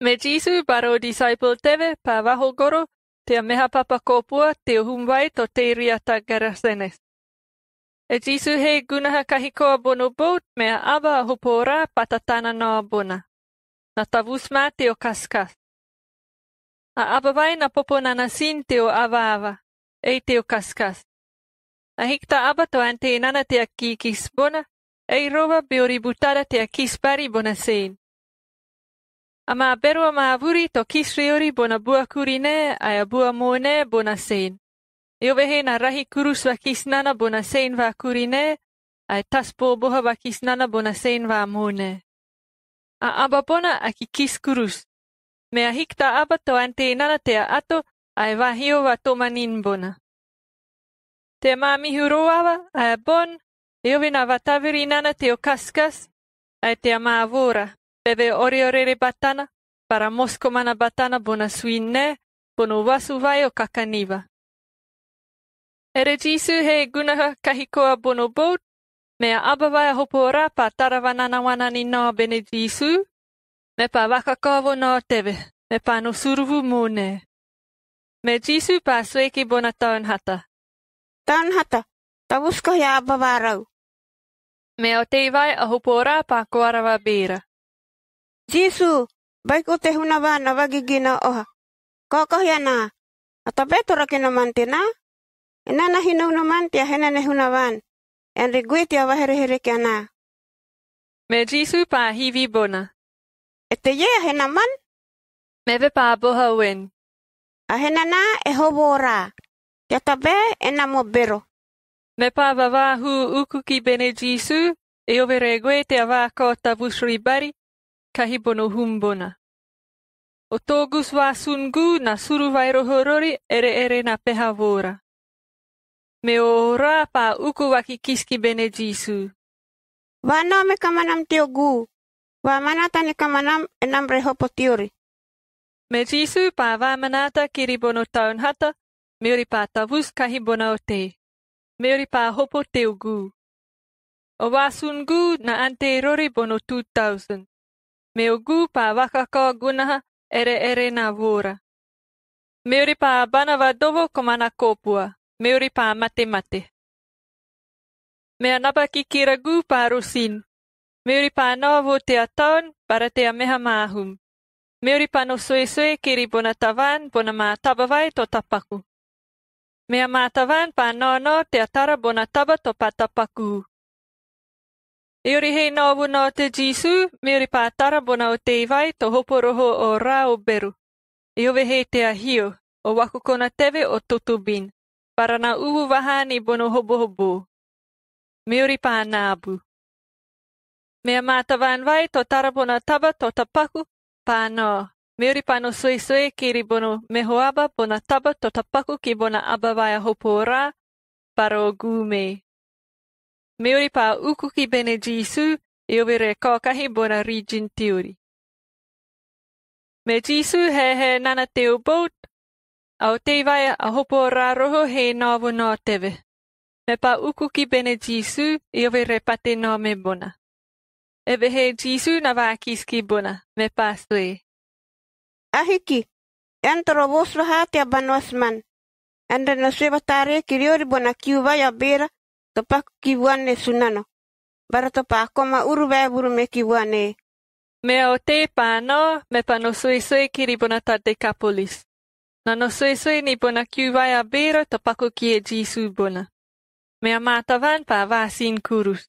Me Međisu baro disciple-teve Pavahogoro te mehapapakopua teuhumbai garasenes. E Ejisu hei gunaha kahikoa boat mea ava hupora patatana noa bona. Na tavusma o kaskas. A abavai na sinte o ava ava, te o kaskas. A hikta aba to te a kikis bona, ei rova beori te a kispari bona sein. Ama ama avuri to kisriori bona bua kurine a bua mone bona sein. Iovehe na rahi kurus va kisnana bona sein va kurine ai taspo boha va kisnana bona sein va mone. A aba bona aki kis kurus. Mea hikta aba to ante anteinana te ato ai vahio va tomanin bona. Te ma mihuroava ai bon Iovina va tavirinana te o kaskas ai te ma avora. Bebe ore ore re batana, para mosko mana batana bona sui ne, bono wasu vai o kakaniva. Ere jisu he gunaha kahikoa bono boat, mea abavai hopo ora pa taravanana wanani no bene jisu, me pa wakakavo no tebe, me pa no suruvu mo ne. Me jisu pa sueki bona taun hata. Taun hata, ta busko he abavai rau. Mea o teivai a hopo ora pa koarava beira. Jisu, bai ko te huna wā na wagi oha. Ko ko hia nā, a ta beto rake na mante nā. E nā na hinau na mante a hena ne huna wān. E nri gui te awa here here kia nā. Me Jisu pā hivi bona. E te ye a hena man? Me ve pā boha uen. A hena nā e hobo rā. Te ta bē e nā mo bero. Me pa wawā ukuki bene Jisu, e overegue te awa kota vushri bari, kahibonohumbona. Otogus sungu na rohorori ere ere na pehavora. Me ora pa uku wakikiski bene jisu. Vano me kamanam tiogu. Vamanata ne kamanam enam rehopotiori. Me jisu pa vamanata kiribono Me Meori pa tavus kahibona ote. Meori pa hopo gu. O sungu na rori bono 2000. me o gu pa waka ko gunaha ere ere na wura. Me uri pa bana wa dovo komana kopua, me uri pa mate mate. Me anapa ki kira gu pa rusin, me uri pa noa wo te ataon para te meha mahum. Me uri pa no sue sue kiri bona tavan bona ma tabavai to tapaku. Me a mātawan pā nō nō te atara bona taba to pātapakuu. E ori hei nā wuna o te Jisū, me ori pātara bona o te iwai, to hoporoho o rā o beru. E ove hei te ahio, o waku kona teve o tutu bin, para nā uhu wahani bono hobo hobo. Me ori pā Mea māta vai, to tara bona taba, to tapaku, pā nā. Me ori pāno sui sui, kiri bono me hoaba, bona taba, to tapaku, ki bona aba vai a hopo o rā, para o gūmei. E me ori pa uku ki beneji su, eu vire ko bona rijin tiuri. Me jisu he he nana teo boat, au te vai a hopo raroho he novu no teve. Me pa uku ki bene jisu, eu vire pate no me bona. Ewe he jisu na vakiski bona, me pa sui. Ahiki, entro vos rahat ya banosman. Ande no seba tare kiriori bona kiuva ya bera, Topa kiwane sunano. Bara topa koma urubeburu me kiwane. Meo te pano me pano sui sui kiri bona tate kapolis. Nano sui sui ni bona kiwai abero topa kukie jisu bona. Mea matavan pa vasin kurus.